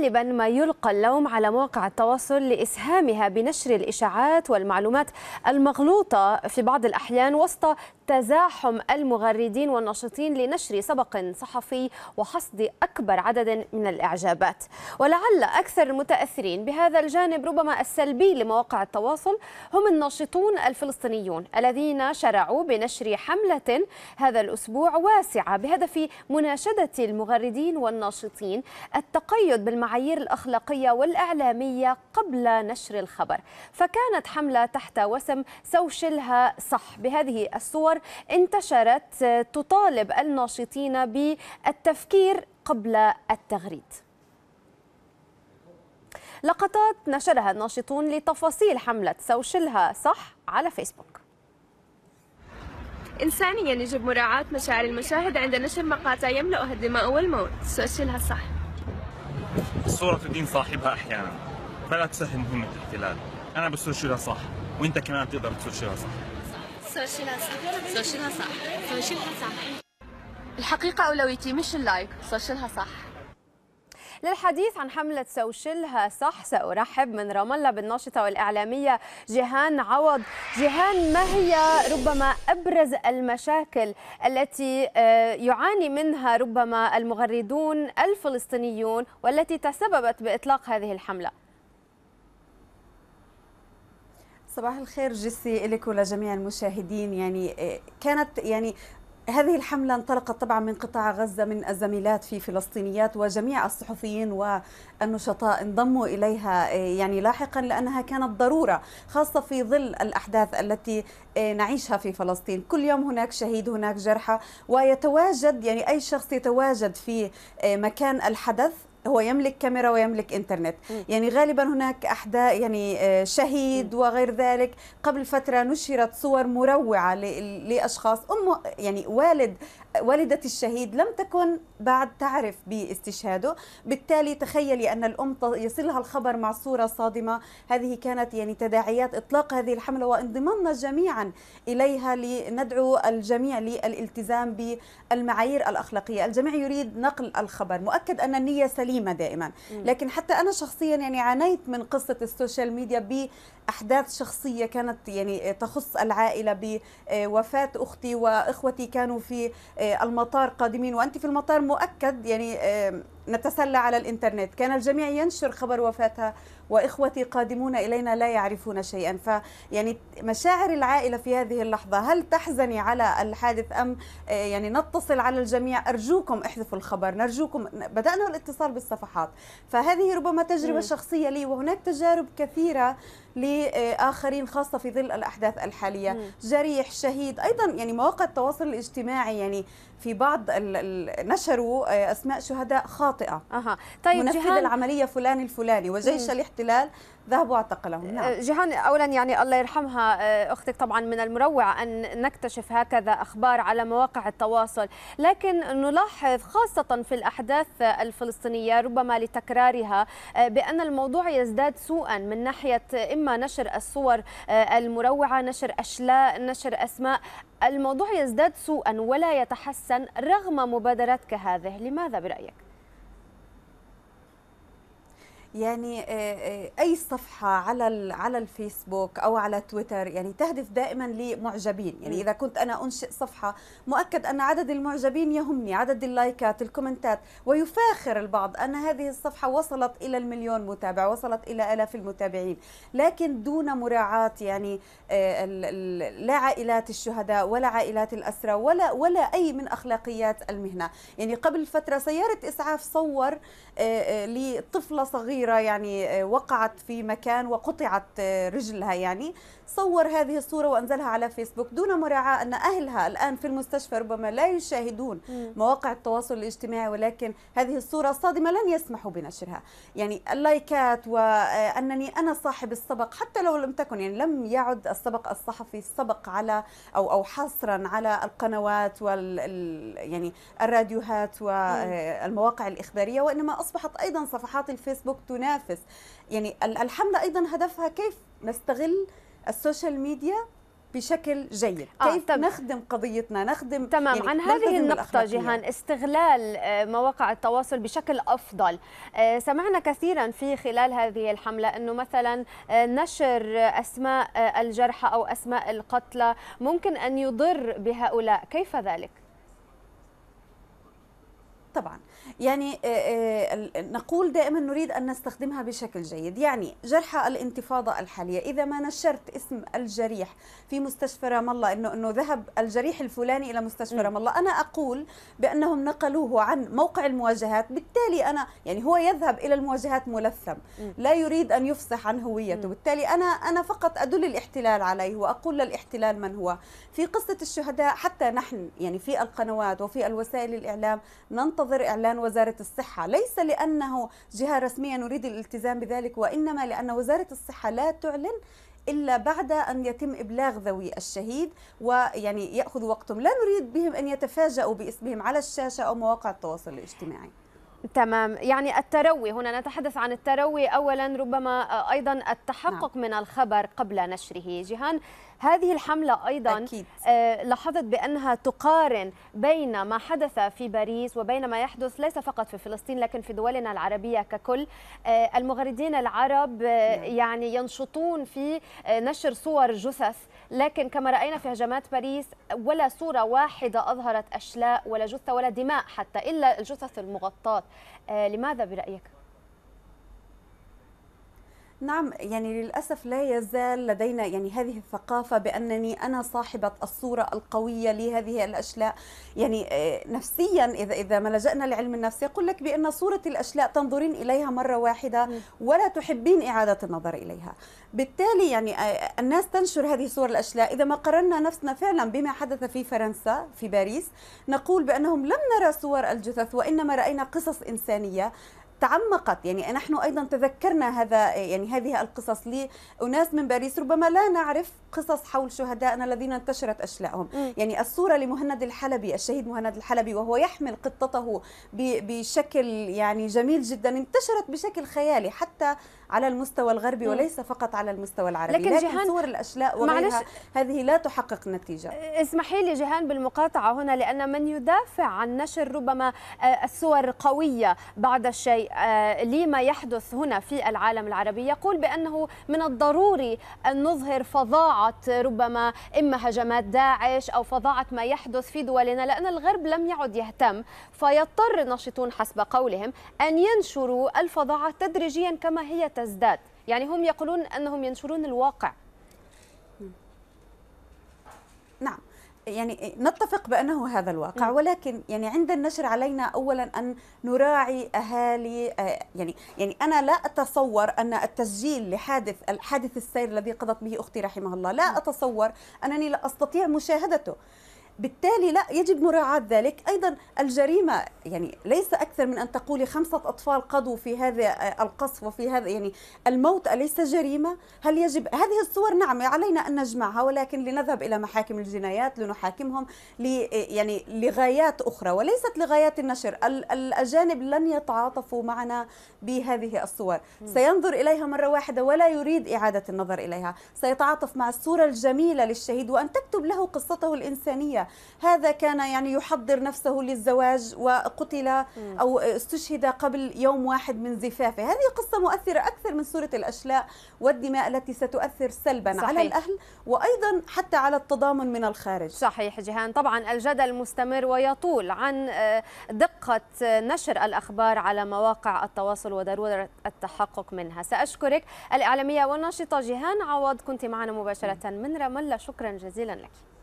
غالبا ما يلقى اللوم على مواقع التواصل لإسهامها بنشر الإشاعات والمعلومات المغلوطة في بعض الأحيان وسط تزاحم المغردين والناشطين لنشر سبق صحفي وحصد أكبر عدد من الإعجابات ولعل أكثر المتأثرين بهذا الجانب ربما السلبي لمواقع التواصل هم الناشطون الفلسطينيون الذين شرعوا بنشر حملة هذا الأسبوع واسعة بهدف مناشدة المغردين والناشطين التقيد بالمعايير الأخلاقية والإعلامية قبل نشر الخبر فكانت حملة تحت وسم سوشلها صح بهذه الصور انتشرت تطالب الناشطين بالتفكير قبل التغريد لقطات نشرها الناشطون لتفاصيل حملة سوشلها صح على فيسبوك إنسانيا يجب مراعاة مشاعر المشاهد عند نشر مقاطع يملؤها الدماء والموت سوشلها صح الصورة تدين صاحبها أحيانا فلا تسهل مهمة الاحتلال أنا بسوشلها صح وأنت كمان تقدر تسوشلها صح سيرشلها صح سيرشلها صح الحقيقة أولويتي مش اللايك سوشيلها صح للحديث عن حملة سوشيلها صح سأرحب من رام الله بالناشطة والإعلامية جيهان عوض جيهان ما هي ربما أبرز المشاكل التي آه، يعاني منها ربما المغردون الفلسطينيون والتي تسببت بإطلاق هذه الحملة صباح الخير جسي لك ولجميع المشاهدين يعني آه، كانت يعني هذه الحملة انطلقت طبعا من قطاع غزة من الزميلات في فلسطينيات وجميع الصحفيين والنشطاء انضموا إليها آه، يعني لاحقا لأنها كانت ضرورة خاصة في ظل الأحداث التي آه، نعيشها في فلسطين كل يوم هناك شهيد هناك جرحى ويتواجد يعني أي شخص يتواجد في مكان الحدث هو يملك كاميرا ويملك انترنت م. يعني غالبا هناك احداث يعني آه، شهيد م. وغير ذلك قبل فتره نشرت صور مروعه لاشخاص ام يعني والد والدة الشهيد لم تكن بعد تعرف باستشهاده بالتالي تخيلي أن الأم يصلها الخبر مع صورة صادمة هذه كانت يعني تداعيات إطلاق هذه الحملة وانضمامنا جميعا إليها لندعو الجميع للالتزام بالمعايير الأخلاقية الجميع يريد نقل الخبر مؤكد أن النية سليمة دائما لكن حتى أنا شخصيا يعني عانيت من قصة السوشيال ميديا بأحداث شخصية كانت يعني تخص العائلة بوفاة أختي وإخوتي كانوا في آه، المطار قادمين وانت في المطار مؤكد يعني آه، نتسلى على الإنترنت كان الجميع ينشر خبر وفاتها وإخوتي قادمون إلينا لا يعرفون شيئا فيعني مشاعر العائلة في هذه اللحظة هل تحزني على الحادث أم آه، يعني نتصل على الجميع أرجوكم احذفوا الخبر نرجوكم بدأنا الاتصال بالصفحات فهذه ربما تجربة م. شخصية لي وهناك تجارب كثيرة لآخرين آه، خاصة في ظل الأحداث الحالية م. جريح شهيد أيضا يعني مواقع التواصل الاجتماعي يعني في بعض نشروا آه، أسماء شهداء خاطئة المنطقه اها طيب منفذ جهان... العمليه فلان الفلاني وجيش مم. الاحتلال ذهبوا واعتقلهم نعم. آه، جهان اولا يعني الله يرحمها آه، اختك طبعا من المروع ان نكتشف هكذا اخبار على مواقع التواصل لكن نلاحظ خاصه في الاحداث الفلسطينيه ربما لتكرارها آه، بان الموضوع يزداد سوءا من ناحيه اما نشر الصور المروعه نشر اشلاء نشر اسماء الموضوع يزداد سوءا ولا يتحسن رغم مبادرات كهذه لماذا برايك يعني آه، آه، اي صفحه على على الفيسبوك او على تويتر يعني تهدف دائما لمعجبين يعني اذا كنت انا انشئ صفحه مؤكد ان عدد المعجبين يهمني عدد اللايكات الكومنتات ويفاخر البعض ان هذه الصفحه وصلت الى المليون متابع وصلت الى الاف المتابعين لكن دون مراعاه يعني آه، لا عائلات الشهداء ولا عائلات الاسرى ولا ولا اي من اخلاقيات المهنه يعني قبل فتره سياره اسعاف صور لطفله صغيره صغيرة يعني آه، وقعت في مكان وقطعت آه، رجلها يعني صور هذه الصورة وأنزلها على فيسبوك دون مراعاة أن أهلها الآن في المستشفى ربما لا يشاهدون مواقع التواصل الاجتماعي ولكن هذه الصورة الصادمة لن يسمحوا بنشرها يعني اللايكات وأنني أنا صاحب السبق حتى لو لم تكن يعني لم يعد السبق الصحفي سبق على أو أو حصرا على القنوات وال يعني الراديوهات والمواقع الإخبارية وإنما أصبحت أيضا صفحات الفيسبوك تنافس يعني الحملة أيضا هدفها كيف نستغل السوشيال ميديا بشكل جيد آه، كيف آه، نخدم قضيتنا نخدم تمام يعني عن هذه النقطة جيهان استغلال آه، مواقع التواصل بشكل أفضل آه، سمعنا كثيرا في خلال هذه الحملة أنه مثلا نشر أسماء الجرحى أو أسماء القتلى ممكن أن يضر بهؤلاء كيف ذلك؟ طبعا يعني آه، آه، نقول دائما نريد أن نستخدمها بشكل جيد يعني جرحى الانتفاضة الحالية إذا ما نشرت اسم الجريح في مستشفى رام الله أنه, إنه ذهب الجريح الفلاني إلى مستشفى رام الله أنا أقول بأنهم نقلوه عن موقع المواجهات بالتالي أنا يعني هو يذهب إلى المواجهات ملثم لا يريد أن يفصح عن هويته بالتالي أنا أنا فقط أدل الاحتلال عليه وأقول للاحتلال من هو في قصة الشهداء حتى نحن يعني في القنوات وفي الوسائل الإعلام ننطق ننتظر إعلان وزارة الصحة ليس لأنه جهة رسمية نريد الالتزام بذلك وإنما لأن وزارة الصحة لا تعلن الا بعد ان يتم ابلاغ ذوي الشهيد ويعني ياخذ وقتهم، لا نريد بهم ان يتفاجؤوا باسمهم على الشاشه او مواقع التواصل الاجتماعي. تمام يعني التروي هنا نتحدث عن التروي اولا ربما ايضا التحقق نعم. من الخبر قبل نشره جهان هذه الحملة أيضا أكيد. آه، لاحظت بأنها تقارن بين ما حدث في باريس وبين ما يحدث ليس فقط في فلسطين لكن في دولنا العربية ككل آه، المغردين العرب آه، نعم. يعني ينشطون في نشر صور جثث لكن كما رأينا في هجمات باريس ولا صورة واحدة أظهرت أشلاء ولا جثة ولا دماء حتى إلا الجثث المغطاة لماذا برأيك؟ نعم يعني للأسف لا يزال لدينا يعني هذه الثقافة بأنني أنا صاحبة الصورة القوية لهذه الأشلاء يعني آه، نفسيا إذا إذا ما لجأنا لعلم النفس يقول لك بأن صورة الأشلاء تنظرين إليها مرة واحدة ولا تحبين إعادة النظر إليها بالتالي يعني آه، الناس تنشر هذه صور الأشلاء إذا ما قررنا نفسنا فعلا بما حدث في فرنسا في باريس نقول بأنهم لم نرى صور الجثث وإنما رأينا قصص إنسانية تعمقت يعني نحن ايضا تذكرنا هذا يعني هذه القصص لاناس من باريس ربما لا نعرف قصص حول شهدائنا الذين انتشرت اشلاءهم يعني الصوره لمهند الحلبي الشهيد مهند الحلبي وهو يحمل قطته بشكل يعني جميل جدا انتشرت بشكل خيالي حتى على المستوى الغربي مم. وليس فقط على المستوى العربي لكن, لكن جهان صور الاشلاء وغيرها هذه لا تحقق نتيجه آه، اسمحي لي جهان بالمقاطعه هنا لان من يدافع عن نشر ربما آه، الصور قويه بعض الشيء آه، لما يحدث هنا في العالم العربي يقول بأنه من الضروري أن نظهر فظاعة ربما إما هجمات داعش أو فظاعة ما يحدث في دولنا لأن الغرب لم يعد يهتم فيضطر الناشطون حسب قولهم أن ينشروا الفظاعة تدريجيا كما هي تزداد يعني هم يقولون أنهم ينشرون الواقع نعم يعني نتفق بانه هذا الواقع ولكن يعني عند النشر علينا اولا ان نراعي اهالي آه، يعني يعني انا لا اتصور ان التسجيل لحادث الحادث السير الذي قضت به اختي رحمه الله لا اتصور انني لا استطيع مشاهدته بالتالي لا يجب مراعاة ذلك أيضا الجريمة يعني ليس أكثر من أن تقولي خمسة أطفال قضوا في هذا آه، القصف وفي هذا يعني الموت أليس جريمة هل يجب هذه الصور نعم علينا أن نجمعها ولكن لنذهب إلى محاكم الجنايات لنحاكمهم لي يعني لغايات أخرى وليست لغايات النشر الأجانب لن يتعاطفوا معنا بهذه الصور سينظر إليها مرة واحدة ولا يريد إعادة النظر إليها سيتعاطف مع الصورة الجميلة للشهيد وأن تكتب له قصته الإنسانية هذا كان يعني يحضر نفسه للزواج وقتل أو استشهد قبل يوم واحد من زفافه هذه قصة مؤثرة أكثر من سورة الأشلاء والدماء التي ستؤثر سلبا صحيح. على الأهل وأيضا حتى على التضامن من الخارج صحيح جهان طبعا الجدل مستمر ويطول عن آه، دقة آه، نشر الأخبار على مواقع التواصل وضرورة التحقق منها سأشكرك الإعلامية والناشطة جهان عوض كنت معنا مباشرة من رام الله شكرا جزيلا لك